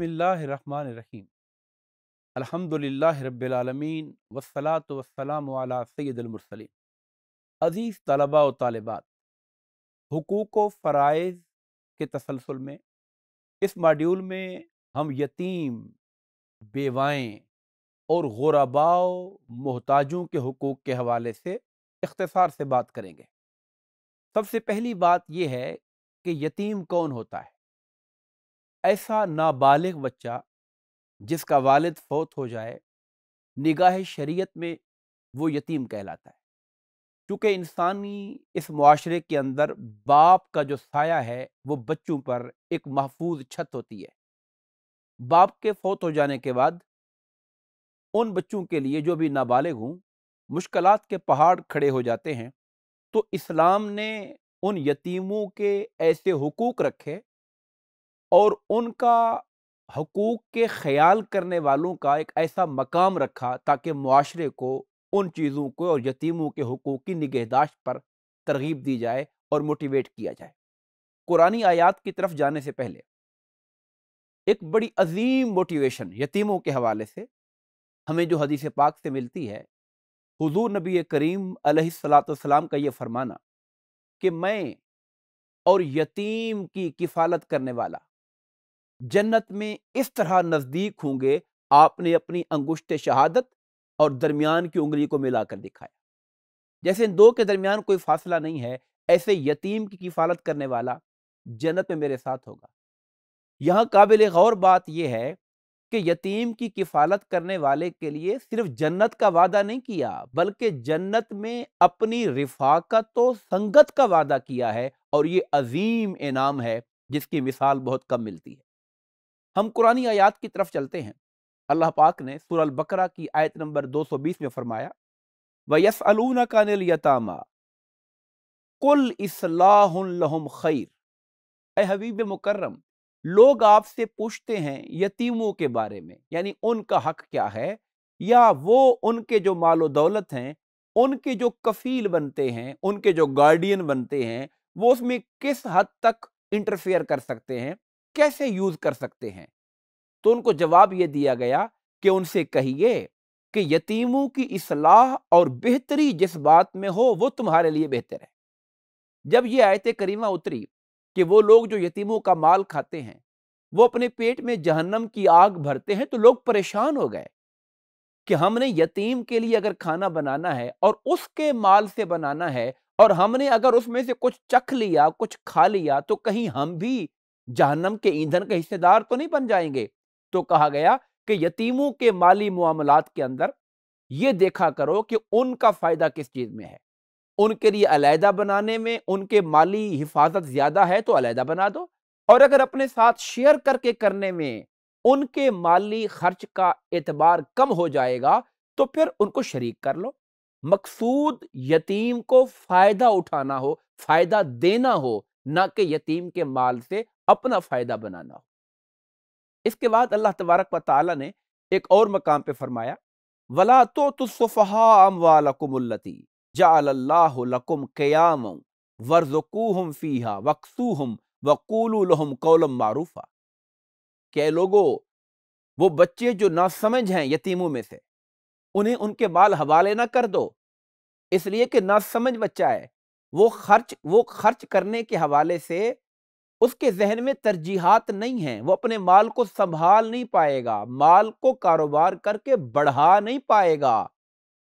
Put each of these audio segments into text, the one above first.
बसमीम अलहमदिल्ला रबालमीन वसलात वसलाम सैदमरसलिन अज़ीज़ तलबा व तालबात हकूक़ व फ़रज़ के तसलसल में इस मॉड्यूल में हम यतीम बेवाएँ और गुरबा मोहताजों के हकूक़ के हवाले से इख्तसार से बात करेंगे सबसे पहली बात यह है कि यतीम कौन होता है ऐसा नाबालिग बच्चा जिसका वालिद फौत हो जाए निगाह शरीयत में वो यतीम कहलाता है चूँकि इंसानी इस माशरे के अंदर बाप का जो साया है वो बच्चों पर एक महफूज छत होती है बाप के फौत हो जाने के बाद उन बच्चों के लिए जो भी नाबालिग हूँ मुश्किल के पहाड़ खड़े हो जाते हैं तो इस्लाम ने उन यतीमों के ऐसे हकूक़ रखे और उनका हकूक़ के ख्याल करने वालों का एक ऐसा मकाम रखा ताकि माशरे को उन चीज़ों को और यतीमों के हकूक़ की निगहदाश्त पर तरगीब दी जाए और मोटिवेट किया जाए कुरानी आयात की तरफ जाने से पहले एक बड़ी अजीम मोटिवेशन यतीमों के हवाले से हमें जो हदीस पाक से मिलती है हुजूर नबी करीम सलाम का ये फरमाना कि मैं और यतीम की किफ़ालत करने वाला जन्नत में इस तरह नज़दीक होंगे आपने अपनी अंगुश्त शहादत और दरमियान की उंगली को मिलाकर दिखाया जैसे इन दो के दरमियान कोई फासला नहीं है ऐसे यतीम की किफालत करने वाला जन्नत में मेरे साथ होगा यहाँ काबिल गौर बात यह है कि यतीम की किफालत करने वाले के लिए सिर्फ जन्नत का वादा नहीं किया बल्कि जन्नत में अपनी रिफाकत तो संगत का वादा किया है और ये अजीम इनाम है जिसकी मिसाल बहुत कम मिलती है हम कुरानी आयात की तरफ चलते हैं अल्लाह पाक ने सुरल बकरा की आयत नंबर 220 में फरमाया वस अलून अलूना कुल इसलाहम खैर ए हबीब मुकर्रम लोग आपसे पूछते हैं यतीमों के बारे में यानी उनका हक क्या है या वो उनके जो मालो दौलत हैं उनके जो कफील बनते हैं उनके जो गार्डियन बनते हैं वो उसमें किस हद तक इंटरफेयर कर सकते हैं कैसे यूज कर सकते हैं तो उनको जवाब ये दिया गया कि उनसे कहिए कि यतीमों की इसलाह और बेहतरी जिस बात में हो वो तुम्हारे लिए बेहतर है जब ये आयत करीमा उतरी कि वो लोग जो यतीमों का माल खाते हैं वो अपने पेट में जहन्नम की आग भरते हैं तो लोग परेशान हो गए कि हमने यतीम के लिए अगर खाना बनाना है और उसके माल से बनाना है और हमने अगर उसमें से कुछ चख लिया कुछ खा लिया तो कहीं हम भी जहनम के ईंधन के हिस्सेदार तो नहीं बन जाएंगे तो कहा गया कि यतीमों के माली मामला के अंदर ये देखा करो कि उनका फ़ायदा किस चीज़ में है उनके लिए अलहदा बनाने में उनके माली हिफाजत ज़्यादा है तो अलहदा बना दो और अगर अपने साथ शेयर करके करने में उनके माली खर्च का एतबार कम हो जाएगा तो फिर उनको शरीक कर लो मकसूद यतीम को फ़ायदा उठाना हो फ़ायदा देना हो ना कि यतीम के माल से अपना फ़ायदा बनाना हो इसके बाद अल्लाह तबारक व ताली ने एक और मकाम पे फरमाया वला तो तुसफ़हा अमवालकुमती जाकुम क़याम वर्जुकूहम फ़ीहा वक्सूहम वकूलहम कौलम मारूफ़ा क्या लोगो वो बच्चे जो ना समझ हैं यतीमों में से उन्हें उनके माल हवाले ना कर दो इसलिए कि ना समझ बच्चा है वो खर्च वो खर्च करने के हवाले से उसके जहन में तरजीहत नहीं है वो अपने माल को संभाल नहीं पाएगा माल को कारोबार करके बढ़ा नहीं पाएगा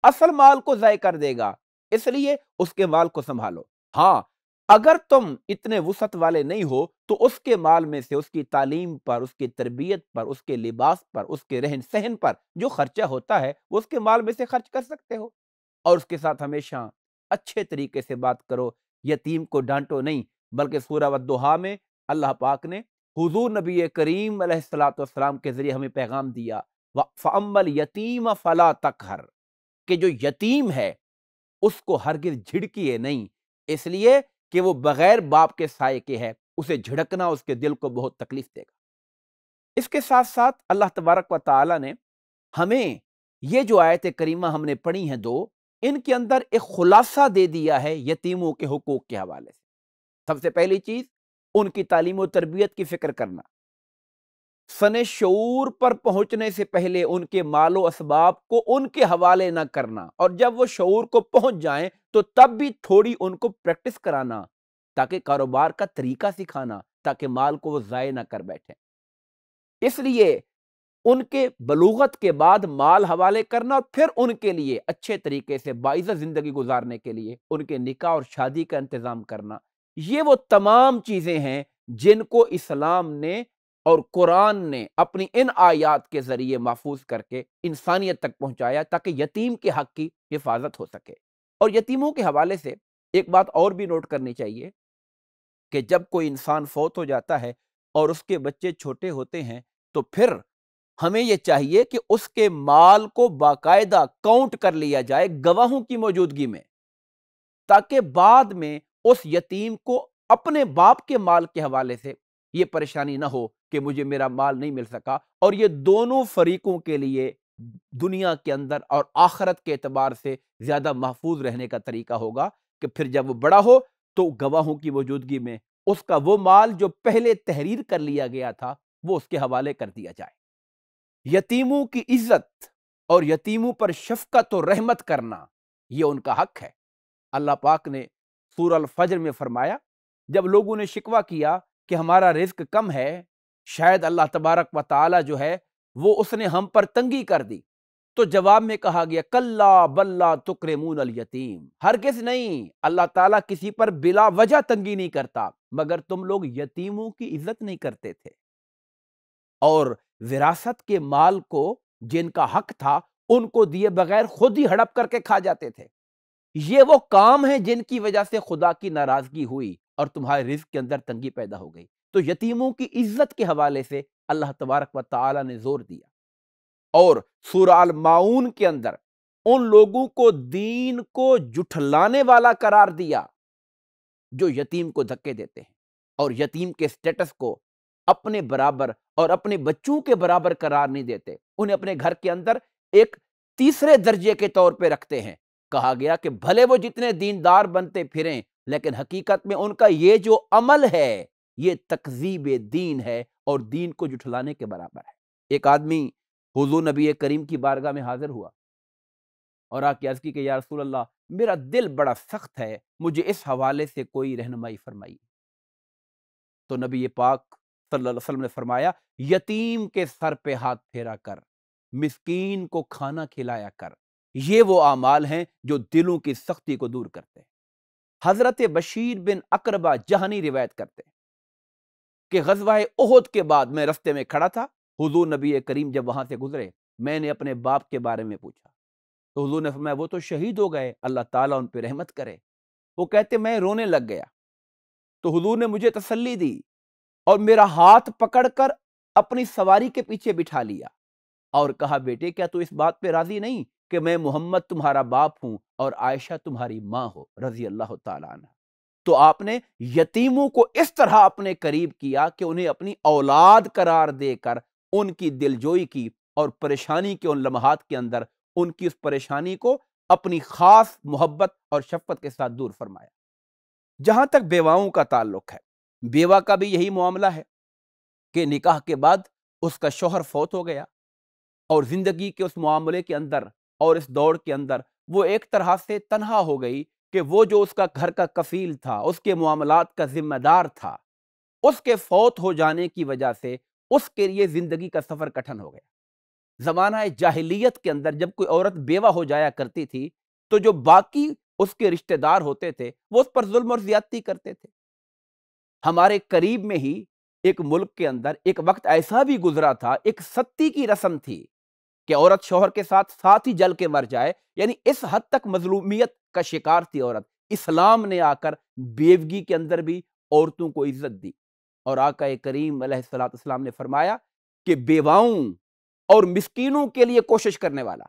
असल माल को जय कर देगा इसलिए उसके माल को संभालो हाँ अगर तुम इतने वसत वाले नहीं हो तो उसके माल में से उसकी तालीम पर उसकी तरबियत पर उसके लिबास पर उसके रहन सहन पर जो खर्चा होता है वो उसके माल में से खर्च कर सकते हो और उसके साथ हमेशा अच्छे तरीके से बात करो यतीम को डांटो नहीं बल्कि सूरह वहा में अल्लाह पाक ने हजूर नबी करीम सलाम के ज़रिए हमें पैगाम दिया फ़मल यतीम फ़ला तक हर कि जो यतीम है उसको हरगिज है नहीं इसलिए कि वो बग़ैर बाप के साय के है उसे झिड़कना उसके दिल को बहुत तकलीफ़ देगा इसके साथ साथ अल्लाह तबारक व ताली ने हमें ये जो आयत करीमा हमने पढ़ी हैं दो इनके अंदर एक खुलासा दे दिया है यतीमों के हकूक़ के हवाले से सबसे पहली चीज़ उनकी तालीम और तरबियत की फ़िक्र करना सन शूर पर पहुंचने से पहले उनके मालो इसबाब को उनके हवाले ना करना और जब वो शूर को पहुंच जाएं तो तब भी थोड़ी उनको प्रैक्टिस कराना ताकि कारोबार का तरीका सिखाना ताकि माल को वो ज़ाय ना कर बैठे इसलिए उनके बलूगत के बाद माल हवाले करना और फिर उनके लिए अच्छे तरीके से बाइजा ज़िंदगी गुजारने के लिए उनके निका और शादी का इंतज़ाम करना ये वो तमाम चीज़ें हैं जिनको इस्लाम ने और कुरान ने अपनी इन आयात के ज़रिए महफूज करके इंसानियत तक पहुँचाया ताकि यतीम के हक की हिफाजत हो सके और यतीमों के हवाले से एक बात और भी नोट करनी चाहिए कि जब कोई इंसान फौत हो जाता है और उसके बच्चे छोटे होते हैं तो फिर हमें यह चाहिए कि उसके माल को बाकायदा काउंट कर लिया जाए गवाहों की मौजूदगी में ताकि बाद में उस यतीम को अपने बाप के माल के हवाले से ये परेशानी ना हो कि मुझे मेरा माल नहीं मिल सका और ये दोनों फरीकों के लिए दुनिया के अंदर और आखरत के अतबार से ज़्यादा महफूज रहने का तरीका होगा कि फिर जब वो बड़ा हो तो गवाहों की मौजूदगी में उसका वो माल जो पहले तहरीर कर लिया गया था वो उसके हवाले कर दिया जाए यतीमों की इज्जत और यतीमों पर शफकत और रहमत करना ये उनका हक है अल्लाह पाक ने सूरल फजर में फरमाया जब लोगों ने शिकवा किया कि हमारा रिस्क कम है शायद अल्लाह तबारक व ताली जो है वो उसने हम पर तंगी कर दी तो जवाब में कहा गया कल्ला बल्ला तुकरेमून अल यतीम हर किस नहीं अल्लाह ताला किसी पर बिला वजह तंगी नहीं करता मगर तुम लोग यतीमों की इज्जत नहीं करते थे और विरासत के माल को जिनका हक था उनको दिए बगैर खुद ही हड़प करके खा जाते थे ये वो काम है जिनकी वजह से खुदा की नाराजगी हुई और तुम्हारे रिज के अंदर तंगी पैदा हो गई तो यतीमों की इज्जत के हवाले से अल्लाह तबारक व ताली ने जोर दिया और सुराल माउन के अंदर उन लोगों को दीन को जुठलाने वाला करार दिया जो यतीम को धक्के देते हैं और यतीम के स्टेटस को अपने बराबर और अपने बच्चों के बराबर करार नहीं देते उन्हें अपने घर के अंदर एक तीसरे दर्जे के तौर पर रखते हैं कहा गया कि भले वो जितने दीनदार बनते फिरें लेकिन हकीकत में उनका ये जो अमल है ये तकजीब दीन है और दीन को जुठलाने के बराबर है एक आदमी हजू नबी करीम की बारगाह में हाजिर हुआ और आके अर्ज की कि या रसूल अल्लाह मेरा दिल बड़ा सख्त है मुझे इस हवाले से कोई रहनुमाई फरमाई तो नबी पाक सल्लल्लाहु अलैहि वसल्लम ने फरमाया यतीम के सर पे हाथ फेरा कर मिस्कीन को खाना खिलाया कर ये वो आमाल हैं जो दिलों की सख्ती को दूर करते हैं हज़रत बशीर बिन अकरबा जहनी रिवायत करते हैं कि गजवा ओहद के बाद मैं रस्ते में खड़ा था हुजूर नबी करीम जब वहां से गुजरे मैंने अपने बाप के बारे में पूछा तो हुजूर ने फरमाया वो तो शहीद हो गए अल्लाह ताला उन पर रहमत करे वो कहते मैं रोने लग गया तो हुजूर ने मुझे तसल्ली दी और मेरा हाथ पकड़कर अपनी सवारी के पीछे बिठा लिया और कहा बेटे क्या तू इस बात पे राजी नहीं कि मैं मोहम्मद तुम्हारा बाप हूं और आयशा तुम्हारी माँ हो रजी अल्लाह तला तो आपने यतीमों को इस तरह अपने करीब किया कि उन्हें अपनी औलाद करार देकर उनकी दिलजोई की और परेशानी के उन लम्हात के अंदर उनकी उस परेशानी को अपनी खास मोहब्बत और शफकत के साथ दूर फरमाया जहां तक बेवाओं का ताल्लुक है बेवा का भी यही मामला है कि निकाह के बाद उसका शोहर फौत हो गया और ज़िंदगी के उस मामले के अंदर और इस दौड़ के अंदर वो एक तरह से तनहा हो गई कि वो जो उसका घर का कफील था उसके मामला का जिम्मेदार था उसके फौत हो जाने की वजह से उसके लिए ज़िंदगी का सफ़र कठिन हो गया ज़माना जाहिलियत के अंदर जब कोई औरत बेवा हो जाया करती थी तो जो बाकी उसके रिश्तेदार होते थे वो उस पर जुल्म और ज़्यादती करते थे हमारे करीब में ही एक मुल्क के अंदर एक वक्त ऐसा भी गुजरा था एक सत्ती की रस्म थी कि औरत शोहर के साथ साथ ही जल के मर जाए यानी इस हद तक मजलूमियत का शिकार थी औरत इस्लाम ने आकर बेवगी के अंदर भी औरतों को इज्जत दी और आका करीम सलाम ने फरमाया कि बेवाओं और मस्किनों के लिए कोशिश करने वाला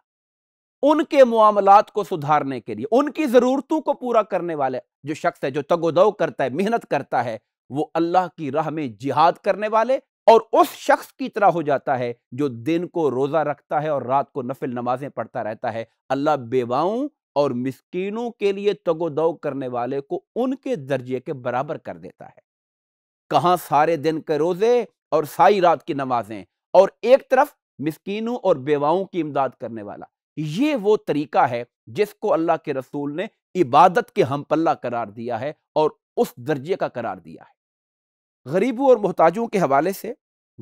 उनके मामलात को सुधारने के लिए उनकी ज़रूरतों को पूरा करने वाले जो शख्स है जो तगोदव करता है मेहनत करता है वो अल्लाह की राह में जिहाद करने वाले और उस शख्स की तरह हो जाता है जो दिन को रोज़ा रखता है और रात को नफिल नमाजें पढ़ता रहता है अल्लाह बेवाओं और मिस्कीनों के लिए तगोदव करने वाले को उनके दर्जे के बराबर कर देता है कहां सारे दिन के रोज़े और सारी रात की नमाजें और एक तरफ मिस्किनों और बेवाओं की इमदाद करने वाला ये वो तरीका है जिसको अल्लाह के रसूल ने इबादत के हम पल्ला करार दिया है और उस दर्जे का करार दिया है गरीबों और मोहताजों के हवाले से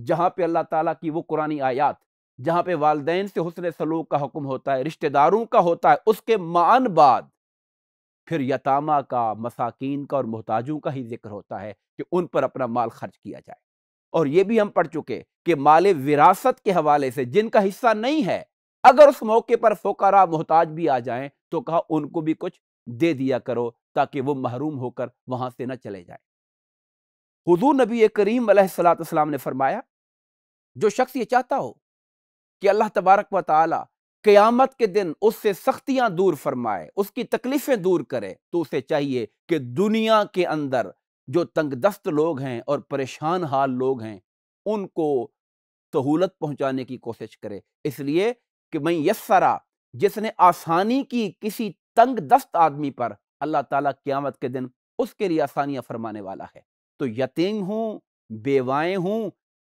जहाँ पे अल्लाह ताला की वो कुरानी आयात जहाँ पे वालदे से हुसन सलूक का हुक्म होता है रिश्तेदारों का होता है उसके मान बाद फिर यतामा का मसाकिन का और मोहताजों का ही जिक्र होता है कि उन पर अपना माल खर्च किया जाए और ये भी हम पढ़ चुके कि माल विरासत के हवाले से जिनका हिस्सा नहीं है अगर उस मौके पर फोकारा मोहताज भी आ जाए तो कहा उनको भी कुछ दे दिया करो ताकि वो महरूम होकर वहां से ना चले जाए हजू नबी करीम सलाम ने फरमाया जो शख्स ये चाहता हो कि अल्लाह तबारक व ताली क़यामत के दिन उससे सख्तियां दूर फरमाए उसकी तकलीफ़ें दूर करे तो उसे चाहिए कि दुनिया के अंदर जो तंगदस्त लोग हैं और परेशान हाल लोग हैं उनको सहूलत पहुंचाने की कोशिश करे इसलिए कि मैं यसरा जिसने आसानी की किसी तंग दस्त आदमी पर अल्लाह ताला क़्यामत के दिन उसके लिए आसानियाँ फरमाने वाला है तो यतीम हूँ बेवाएँ हूँ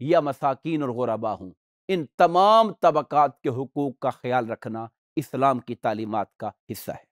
या मसाकिन और गुरबा हूँ इन तमाम तबक़ात के हकूक़ का ख्याल रखना इस्लाम की तालीमत का हिस्सा है